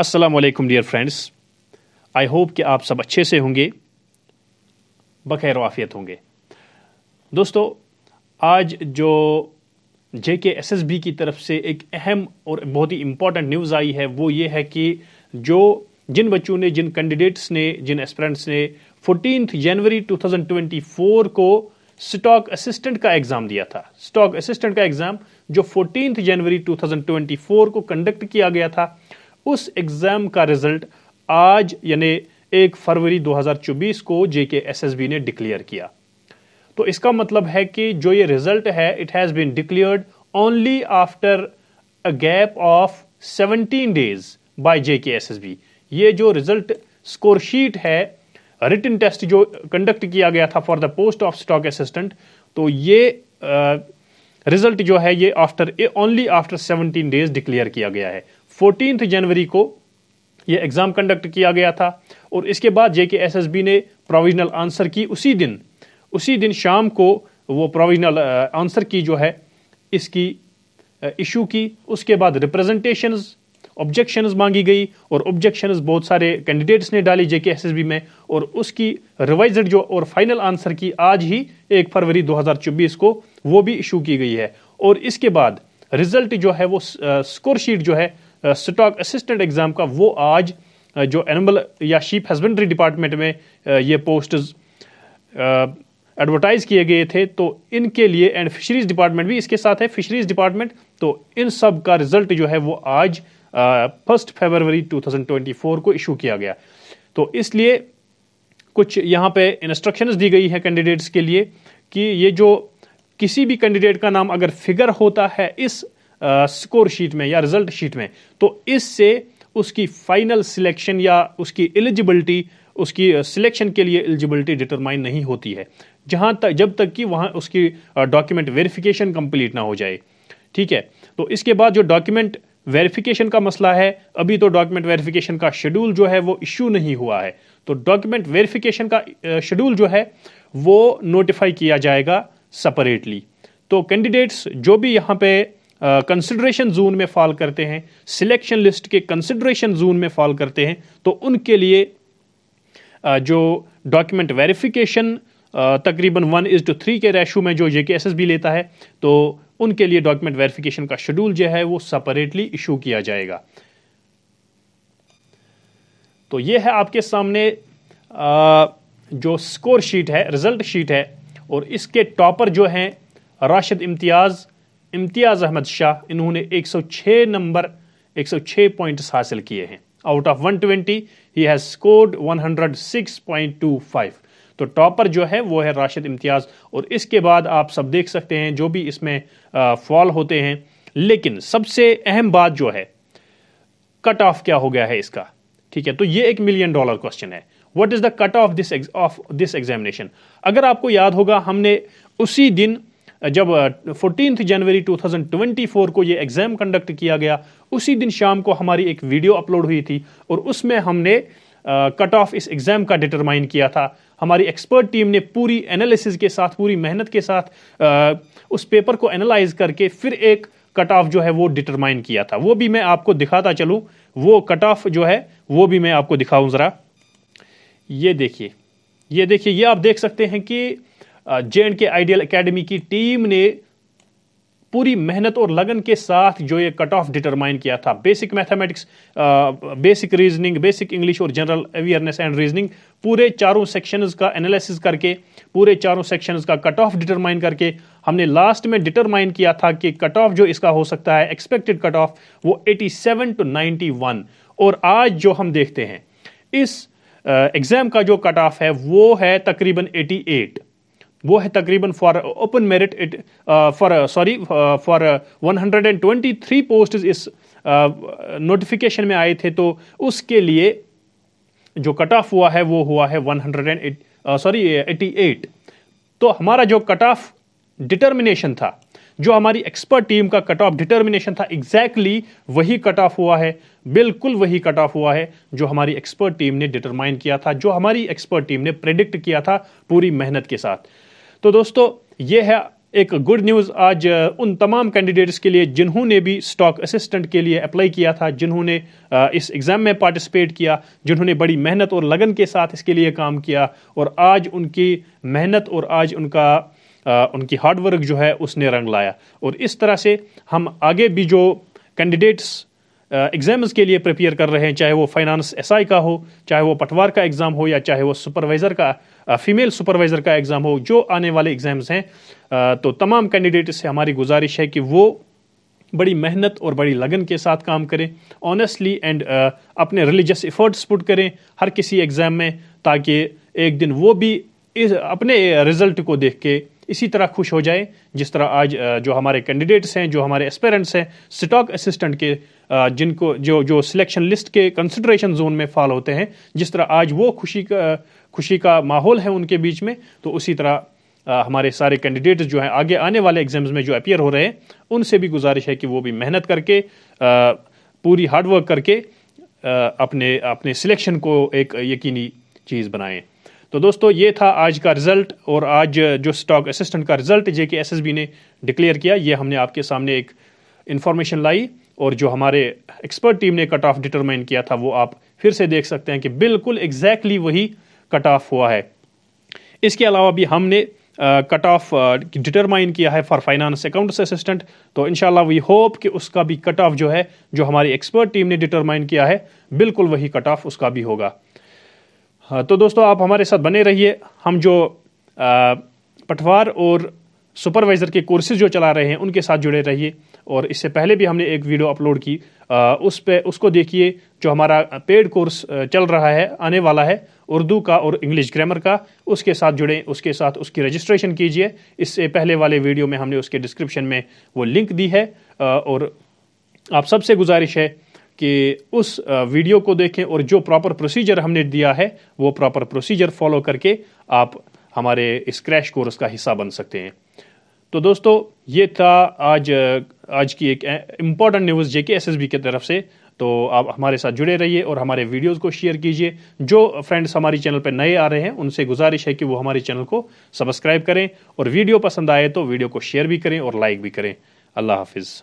अस्सलाम dear friends I hope कि आप सब अच्छे से होंगे बखैर वाफियत होंगे दोस्तों आज जो जे के एस एस बी की तरफ से एक अहम और बहुत ही इम्पॉर्टेंट न्यूज़ आई है वो ये है कि जो जिन बच्चों ने जिन कैंडिडेट्स ने जिन एस्परेंट्स ने फोर्टीन जनवरी टू थाउजेंड ट्वेंटी फोर को स्टॉक असिस्टेंट का एग्ज़ाम दिया था स्टॉक असिस्टेंट का एग्ज़ाम जो फोर्टीन जनवरी टू थाउजेंड ट्वेंटी फोर को कंडक्ट किया गया था उस एग्ज़ाम का रिज़ल्ट आज यानी एक फरवरी 2024 को J K S S B declare किया तो इसका मतलब है कि जो ये रिज़ल्ट है it has been declared only after a gap of 17 days by J K S S B जो रिज़ल्ट स्कोर शीट है रिटन टेस्ट जो कंडक्ट किया गया था for the post of stock assistant तो ये रिजल्ट uh, जो है ये after only after 17 days declare किया गया है फोर्टीन जनवरी को यह एग्ज़ाम कंडक्ट किया गया था और इसके बाद J K S S B provisional answer key उसी दिन उसी दिन शाम को वो प्रोविजनल आंसर की जो है इसकी इशू की उसके बाद रिप्रेजेंटेशंस ऑब्जेक्शंस मांगी गई और ऑब्जेक्शंस बहुत सारे कैंडिडेट्स ने डाली जेके एस एस बी में और उसकी रिवाइज जो और फाइनल आंसर की आज ही एक फरवरी चौबीस को वो भी इशू की गई है और इसके बाद रिजल्ट जो है वो स्कोर शीट जो है स्टॉक असिस्टेंट एग्ज़ाम का वो आज uh, जो एनिमल या शीप हस्बेंड्री डिपार्टमेंट में uh, ये पोस्ट एडवर्टाइज़ uh, किए गए थे तो इनके लिए एंड फिशरीज़ डिपार्टमेंट भी इसके साथ है फिशरीज़ डिपार्टमेंट तो इन सब का रिज़ल्ट जो है वो आज फर्स्ट फरवरी 2024 को इशू किया गया तो इसलिए कुछ यहाँ पे इंस्ट्रक्शंस दी गई है कैंडिडेट्स के लिए कि ये जो किसी भी कैंडिडेट का नाम अगर फिगर होता है इस स्कोर शीट में या रिजल्ट शीट में तो इससे उसकी फाइनल सिलेक्शन या उसकी एलिजिबिलिटी उसकी सिलेक्शन के लिए एलिजिबिलिटी डिटरमाइन नहीं होती है जहां तक जब तक कि वहाँ उसकी डॉक्यूमेंट वेरिफिकेशन कंप्लीट ना हो जाए ठीक है तो इसके बाद जो डॉक्यूमेंट वेरिफिकेशन का मसला है अभी तो डॉक्यूमेंट वेरिफिकेशन का शेड्यूल जो है वो इश्यू नहीं हुआ है तो डॉक्यूमेंट वेरिफिकेशन का शेड्यूल जो है वो नोटिफाई किया जाएगा सेपरेटली तो कैंडिडेट्स जो भी यहाँ पे कंसिडरेशन जोन में फॉल करते हैं सिलेक्शन लिस्ट के कंसिडरेशन जोन में फॉल करते हैं तो उनके लिए uh, जो डॉक्यूमेंट वेरिफिकेशन तकरीबन वन इज़ टू थ्री के रेशो में जो जेके एस एस बी लेता है तो उनके लिए डॉक्यूमेंट वेरिफिकेशन का शेड्यूल जो है वो सेपरेटली इशू किया जाएगा तो ये है आपके सामने जो स्कोर शीट है रिजल्ट शीट है और इसके टॉपर जो हैं राशिद इम्तियाज़ इम्तियाज़ अहमद शाह इन्होंने 106 नंबर 106 पॉइंट्स हासिल किए हैं out of 120 he has scored 106.25 तो टॉपर जो है वो है राशिद इम्तियाज़ और इसके बाद आप सब देख सकते हैं जो भी इसमें फॉल होते हैं लेकिन सबसे अहम बात जो है कट ऑफ क्या हो गया है इसका ठीक है तो ये एक मिलियन डॉलर क्वेश्चन है what is the cut off this of this examination अगर आपको याद होगा हमने उसी दिन जब फोर्टीन जनवरी 2024 को ये एग्ज़ाम कंडक्ट किया गया उसी दिन शाम को हमारी एक वीडियो अपलोड हुई थी और उसमें हमने कट ऑफ इस एग्ज़ाम का डिटरमाइन किया था हमारी एक्सपर्ट टीम ने पूरी एनालिसिस के साथ पूरी मेहनत के साथ आ, उस पेपर को एनालाइज करके फिर एक कट ऑफ जो है वो डिटरमाइन किया था वो भी मैं आपको दिखाता चलूँ वो कट ऑफ जो है वो भी मैं आपको दिखाऊँ ज़रा ये देखिए ये देखिए ये आप देख सकते हैं कि J and K ideal academy की टीम ने पूरी मेहनत और लगन के साथ जो ये कट ऑफ डिटरमाइन किया था basic mathematics basic reasoning basic English और जनरल अवेयरनेस एंड रीजनिंग पूरे चारों सेक्शंस का एनालिसिस करके पूरे चारों सेक्शंस का कट ऑफ डिटरमाइन करके हमने लास्ट में डिटरमाइन किया था कि कट ऑफ जो इसका हो सकता है एक्सपेक्टेड कट ऑफ वो 87 टू 91 और आज जो हम देखते हैं इस एग्ज़ाम का जो कट ऑफ है वो है तकरीबन 88 वो है तकरीबन for open merit it for sorry for 123 post इस नोटिफिकेशन uh, में आए थे तो उसके लिए जो कट ऑफ हुआ है वो हुआ है 108 सॉरी uh, 88 तो हमारा जो कट ऑफ डिटर्मिनेशन था जो हमारी एक्सपर्ट टीम का कट ऑफ डिटर्मिनेशन था एग्जैक्टली exactly वही कट ऑफ हुआ है बिल्कुल वही कट ऑफ हुआ है जो हमारी एक्सपर्ट टीम ने डिटरमाइन किया था जो हमारी एक्सपर्ट टीम ने प्रेडिक्ट किया था पूरी मेहनत के साथ तो दोस्तों ये है एक गुड न्यूज़ आज उन तमाम कैंडिडेट्स के लिए जिन्होंने भी स्टॉक असिस्टेंट के लिए अप्लाई किया था जिन्होंने इस एग्ज़ाम में पार्टिसिपेट किया जिन्होंने बड़ी मेहनत और लगन के साथ इसके लिए काम किया और आज उनकी मेहनत और आज उनका उनकी हार्डवर्क जो है उसने रंग लाया और इस तरह से हम आगे भी जो कैंडिडेट्स एग्जाम्स के लिए प्रिपेयर कर रहे हैं चाहे वो फाइनेंस एसआई का हो चाहे वो पटवार का एग्ज़ाम हो या चाहे वो सुपरवाइज़र का फीमेल सुपरवाइज़र का एग्ज़ाम हो जो आने वाले एग्ज़ाम्स हैं तो तमाम कैंडिडेट से हमारी गुजारिश है कि वो बड़ी मेहनत और बड़ी लगन के साथ काम करें ऑनेस्टली एंड अपने रिलीजियस एफर्ट्स पुट करें हर किसी एग्ज़ाम में ताकि एक दिन वो भी इस अपने रिज़ल्ट को देख के इसी तरह खुश हो जाए जिस तरह आज जो हमारे कैंडिडेट्स हैं जो हमारे एस्पेरेंट्स हैं स्टॉक असिस्टेंट के जिनको जो जो सिलेक्शन लिस्ट के कंसिड्रेशन जोन में फॉल होते हैं जिस तरह आज वो खुशी का खुशी का माहौल है उनके बीच में तो उसी तरह हमारे सारे कैंडिडेट्स जो हैं आगे आने वाले एग्जाम्स में जो अपियर हो रहे हैं उनसे भी गुजारिश है कि वो भी मेहनत करके पूरी हार्डवर्क करके अपने अपने सिलेक्शन को एक यकीनी चीज़ बनाएं तो दोस्तों ये था आज का रिज़ल्ट और आज जो स्टॉक असिस्टेंट का रिज़ल्ट जे के एस ने डिक्लेयर किया ये हमने आपके सामने एक इन्फॉर्मेशन लाई और जो हमारे एक्सपर्ट टीम ने कट ऑफ डिटरमाइन किया था वो आप फिर से देख सकते हैं कि बिल्कुल एग्जैक्टली exactly वही कट ऑफ हुआ है इसके अलावा भी हमने कट ऑफ डिटरमाइन किया है फॉर फाइनेंस अकाउंट्स असिस्टेंट तो इनशाला वी होप कि उसका भी कट ऑफ जो है जो हमारी एक्सपर्ट टीम ने डिटरमाइन किया है बिल्कुल वही कट ऑफ उसका भी होगा हाँ, तो दोस्तों आप हमारे साथ बने रहिए हम जो पटवार और सुपरवाइज़र के कोर्सेज जो चला रहे हैं उनके साथ जुड़े रहिए और इससे पहले भी हमने एक वीडियो अपलोड की आ, उस पे उसको देखिए जो हमारा पेड कोर्स चल रहा है आने वाला है उर्दू का और इंग्लिश ग्रामर का उसके साथ जुड़े उसके साथ उसकी रजिस्ट्रेशन कीजिए इससे पहले वाले वीडियो में हमने उसके डिस्क्रिप्शन में वो लिंक दी है आ, और आप सबसे गुजारिश है कि उस वीडियो को देखें और जो प्रॉपर प्रोसीजर हमने दिया है वो प्रॉपर प्रोसीजर फॉलो करके आप हमारे इस क्रैश कोर्स का हिस्सा बन सकते हैं तो दोस्तों ये था आज आज की एक इम्पॉर्टेंट न्यूज़ जे के एस एस बी की तरफ से तो आप हमारे साथ जुड़े रहिए और हमारे वीडियोस को शेयर कीजिए जो फ्रेंड्स हमारे चैनल पर नए आ रहे हैं उनसे गुजारिश है कि वो हमारे चैनल को सब्सक्राइब करें और वीडियो पसंद आए तो वीडियो को शेयर भी करें और लाइक भी करें अल्लाह हाफिज़